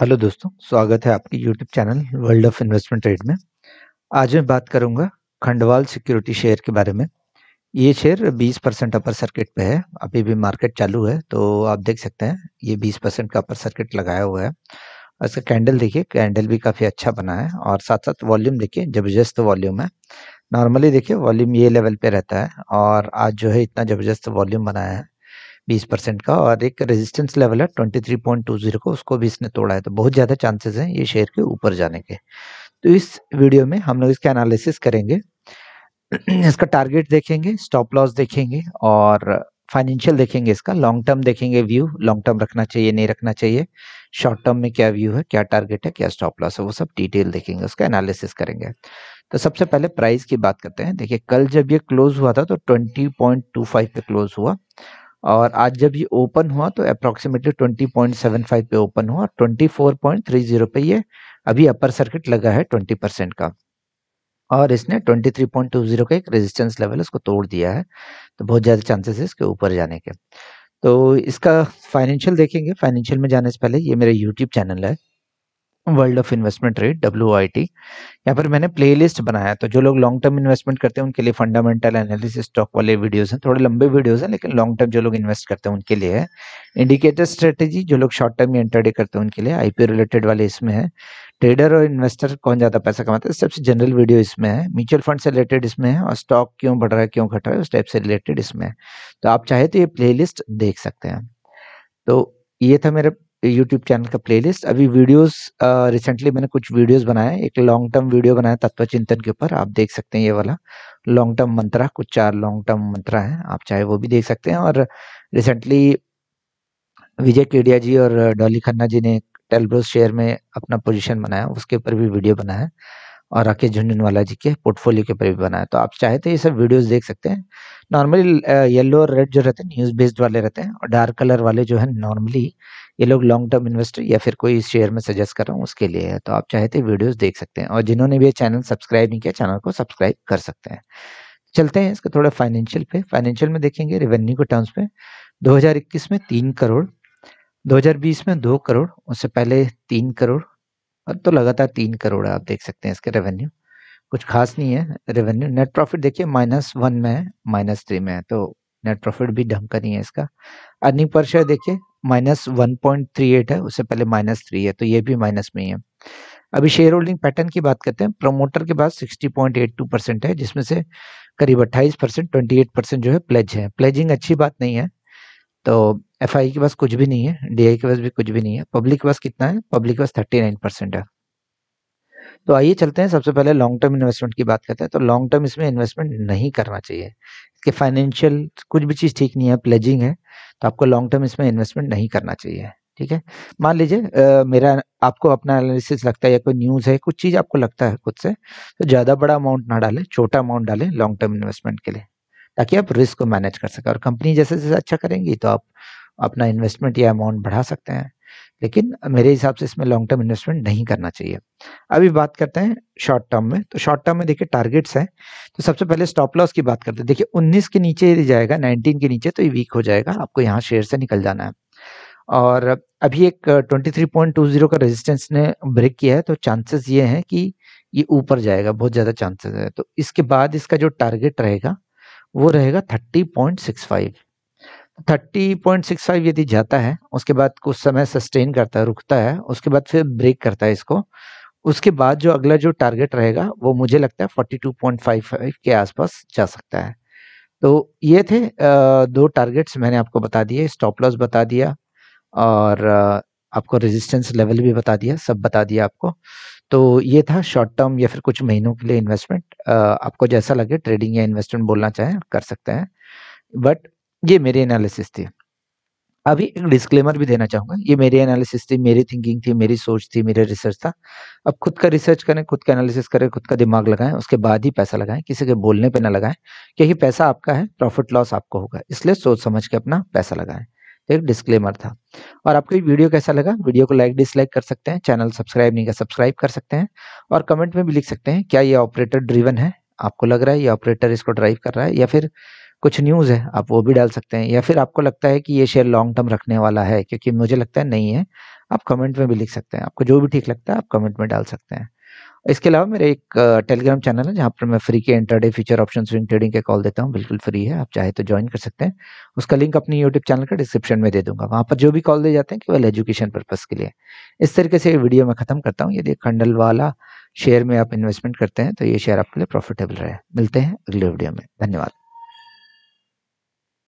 hello दोस्तों स्वागत है आपके YouTube channel world of investment trade में आज मैं बात करूंगा खंडवाल सिक्योरिटी शेयर के बारे में ये शेयर 20 परसेंट अपर सर्किट पे है अभी भी मार्केट चालू है तो आप देख सकते हैं ये 20 परसेंट का अपर सर्किट लगाया हुआ है इसका कैंडल देखिए कैंडल भी काफ़ी अच्छा बना है और साथ साथ वॉल्यूम देखिए जबरदस्त वॉल्यूम है नॉर्मली देखिए वॉल्यूम ये लेवल पे रहता है और आज जो है इतना जबरदस्त वॉल्यूम बनाया है बीस परसेंट का और एक रेजिस्टेंस लेवल है twenty three point two zero को उसको भी इसने तोड़ा है तो बहुत ज़्यादा चांसेस हैं ये शेयर के ऊपर जाने के तो इस वीडियो में हम लोग इसका एनालिसिस करेंगे इसका टारगेट देखेंगे स्टॉप लॉस देखेंगे और फाइनेंशियल देखेंगे इसका लॉन्ग टर्म देखेंगे व्यू लॉन्ग टर्म रखना चाहिए नहीं रखना चाहिए शॉर्ट टर्म में क्या व्यू है क्या टारगेट है क्या स्टॉप लॉस है वो सब डिटेल देखेंगे उसका एनालिसिस करेंगे तो सबसे पहले प्राइस की बात करते हैं देखिए कल जब ये क्लोज हुआ था तो 20.25 पे क्लोज हुआ और आज जब ये ओपन हुआ तो अप्रोक्सीमेटली 20.75 पे ओपन हुआ और 24.30 पे ये अभी अपर सर्किट लगा है 20 परसेंट का और इसने 23.20 का एक रेजिस्टेंस लेवल इसको तोड़ दिया है तो बहुत ज़्यादा चांसेस है इसके ऊपर जाने के तो इसका फाइनेंशियल देखेंगे फाइनेंशियल में जाने से पहले ये मेरा यूट्यूब चैनल है world of investment rate W I T यहाँ पर मैंने लिस्ट बनाया तो जो लोग लॉन्ग टर्म इन्वेस्टमेंट करते हैं उनके लिए फंडामेंटल एनालिसिस स्टॉक वाले वीडियोज हैं थोड़े लंबे वीडियोज हैं लेकिन लॉन्ग टर्म जो लोग इन्वेस्ट करते हैं उनके लिए है इंडिकेटर स्ट्रेटेजी जो लोग शॉर्ट टर्म या इंटरडे करते हैं उनके लिए आईपीओ रिलेटेड वाले इसमें है ट्रेडर और इन्वेस्टर कौन ज़्यादा पैसा कमाते हैं सबसे जनरल वीडियो इसमें है म्यूचुअल फंड से रिलेटेड इसमें है और स्टॉक क्यों बढ़ रहा है क्यों घट रहा है उस टाइप से रिलेटेड इसमें है तो आप चाहे तो ये प्ले लिस्ट देख सकते हैं तो ये था मेरा यूट्यूब चैनल का प्लेलिस्ट अभी वीडियोस रिसेंटली मैंने कुछ वीडियोस बनाए एक लॉन्ग टर्म वीडियो बनाया तत्व चिंतन के ऊपर आप देख सकते हैं ये वाला लॉन्ग टर्म मंत्रा कुछ चार लॉन्ग टर्म मंत्रा है आप चाहे वो भी देख सकते हैं और रिसेंटली विजय केडिया जी और डॉली खन्ना जी ने टेलब्रोस शेयर में अपना पोजिशन बनाया उसके ऊपर भी वीडियो बनाया और राकेश झुंझुनवाला जी के पोर्टफोलियो के ऊपर भी बनाया तो आप चाहे तो ये सब वीडियोस देख सकते हैं नॉर्मली येलो और रेड जो रहते हैं न्यूज़ बेस्ड वाले रहते हैं और डार्क कलर वाले जो है नॉर्मली ये लोग लॉन्ग टर्म इन्वेस्टर या फिर कोई शेयर में सजेस्ट कर रहा हूँ उसके लिए है तो आप चाहे तो वीडियोज़ देख सकते हैं और जिन्होंने भी चैनल सब्सक्राइब नहीं किया चैनल को सब्सक्राइब कर सकते हैं चलते हैं इसके थोड़ा फाइनेंशियल पे फाइनेंशियल में देखेंगे रेवेन्यू के टर्म्स पे दो में तीन करोड़ 2020 में दो करोड़ उससे पहले तीन करोड़ और तो लगातार तीन करोड़ है आप देख सकते हैं इसके रेवेन्यू कुछ खास नहीं है रेवेन्यू नेट प्रॉफिट देखिए माइनस वन में है माइनस थ्री में है तो नेट प्रॉफिट भी ढंग का नहीं है इसका अर्निंग पर शेयर देखिए minus one point three eight है उससे पहले माइनस थ्री है तो ये भी माइनस में ही है अभी शेयर होल्डिंग पैटर्न की बात करते हैं प्रोमोटर के पास टू परसेंट है जिसमें से करीब अट्ठाईस परसेंट ट्वेंटी एट परसेंट जो है प्लेज है प्लेजिंग अच्छी बात नहीं है तो एफ के पास कुछ भी नहीं है डी के पास भी कुछ भी नहीं है पब्लिक के पास कितना है पब्लिक के पास थर्टी नाइन परसेंट है तो आइए चलते हैं सबसे पहले लॉन्ग टर्म इन्वेस्टमेंट की बात करते हैं तो लॉन्ग टर्म इसमें इन्वेस्टमेंट नहीं करना चाहिए इसके फाइनेंशियल कुछ भी चीज़ ठीक नहीं है प्लेजिंग है तो आपको लॉन्ग टर्म इसमें इन्वेस्टमेंट नहीं करना चाहिए ठीक है मान लीजिए मेरा आपको अपना एनालिसिस लगता है या कोई न्यूज़ है कुछ चीज़ आपको लगता है खुद से तो ज़्यादा बड़ा अमाउंट ना डालें छोटा अमाउंट डालें लॉन्ग टर्म इन्वेस्टमेंट के लिए ताकि आप रिस्क को मैनेज कर सकें और कंपनी जैसे जैसे अच्छा करेंगी तो आप अपना इन्वेस्टमेंट या अमाउंट बढ़ा सकते हैं लेकिन मेरे हिसाब से इसमें लॉन्ग टर्म इन्वेस्टमेंट नहीं करना चाहिए अभी बात करते हैं शॉर्ट टर्म में तो शॉर्ट टर्म में देखिए टारगेट्स हैं तो सबसे पहले स्टॉप लॉस की बात करते हैं देखिए 19 के नीचे यदि जाएगा 19 के नीचे तो ये वीक हो जाएगा आपको यहाँ शेयर से निकल जाना है और अभी एक 23.20 का रेजिस्टेंस ने ब्रेक किया है तो चांसेस ये हैं कि ये ऊपर जाएगा बहुत ज़्यादा चांसेस है तो इसके बाद इसका जो टारगेट रहेगा वो रहेगा thirty point six five thirty point six five यदि जाता है उसके बाद कुछ समय सस्टेन करता है रुकता है उसके बाद फिर ब्रेक करता है इसको उसके बाद जो अगला जो टारगेट रहेगा वो मुझे लगता है forty two point five five के आसपास जा सकता है तो ये थे दो टारगेट्स मैंने आपको बता दिए स्टॉप लॉस बता दिया और आपको रेजिस्टेंस लेवल भी बता दिया सब बता दिया आपको तो ये था शॉर्ट टर्म या फिर कुछ महीनों के लिए इन्वेस्टमेंट आपको जैसा लगे ट्रेडिंग या इन्वेस्टमेंट बोलना चाहें कर सकते हैं बट ये मेरी एनालिसिस थी अभी एक डिस्क्लेमर भी देना चाहूंगा ये मेरी एनालिसिस थी मेरी थिंकिंग थी मेरी सोच थी मेरा रिसर्च था अब खुद का रिसर्च करें खुद का एनालिसिस करें खुद का दिमाग लगाएं उसके बाद ही पैसा लगाएं किसी के बोलने पे ना लगाएं क्योंकि पैसा आपका है प्रॉफिट लॉस आपको होगा इसलिए सोच समझ के अपना पैसा लगाएं एक डिस्क्लेमर था और आपको ये वीडियो कैसा लगा वीडियो को लाइक डिसलाइक कर सकते हैं चैनल सब्सक्राइब नहीं कर सब्सक्राइब कर सकते हैं और कमेंट में भी लिख सकते हैं क्या ये ऑपरेटर ड्रिवन है आपको लग रहा है ये ऑपरेटर इसको ड्राइव कर रहा है या फिर कुछ न्यूज़ है आप वो भी डाल सकते हैं या फिर आपको लगता है कि ये शेयर लॉन्ग टर्म रखने वाला है क्योंकि मुझे लगता है नहीं है आप कमेंट में भी लिख सकते हैं आपको जो भी ठीक लगता है आप कमेंट में डाल सकते हैं इसके अलावा मेरा एक टेलीग्राम चैनल है जहाँ पर मैं फ्री के intraday future option swing trading के कॉल देता हूँ बिल्कुल फ्री है आप चाहे तो ज्वाइन कर सकते हैं उसका लिंक अपनी यूट्यूब चैनल का डिस्क्रिप्शन में दे दूंगा वहाँ पर जो भी कॉल दे जाते हैं केवल एजुकेशन पर्पज़ के लिए इस तरीके से वीडियो मैं खत्म करता हूँ यदि खंडल वाला शेयर में आप इन्वेस्टमेंट करते हैं तो ये शेयर आपके लिए प्रॉफिटेबल रहे मिलते हैं अगले वीडियो में धन्यवाद